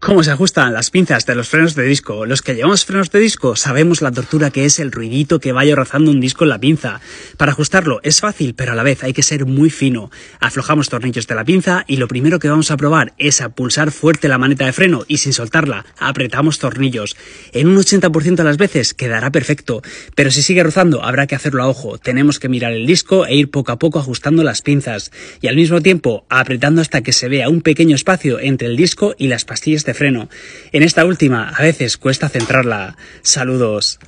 cómo se ajustan las pinzas de los frenos de disco. Los que llevamos frenos de disco sabemos la tortura que es el ruidito que vaya rozando un disco en la pinza. Para ajustarlo es fácil, pero a la vez hay que ser muy fino. Aflojamos tornillos de la pinza y lo primero que vamos a probar es a pulsar fuerte la maneta de freno y sin soltarla apretamos tornillos. En un 80% de las veces quedará perfecto, pero si sigue rozando habrá que hacerlo a ojo. Tenemos que mirar el disco e ir poco a poco ajustando las pinzas y al mismo tiempo apretando hasta que se vea un pequeño espacio entre el disco y las pastillas este freno. En esta última, a veces cuesta centrarla. Saludos.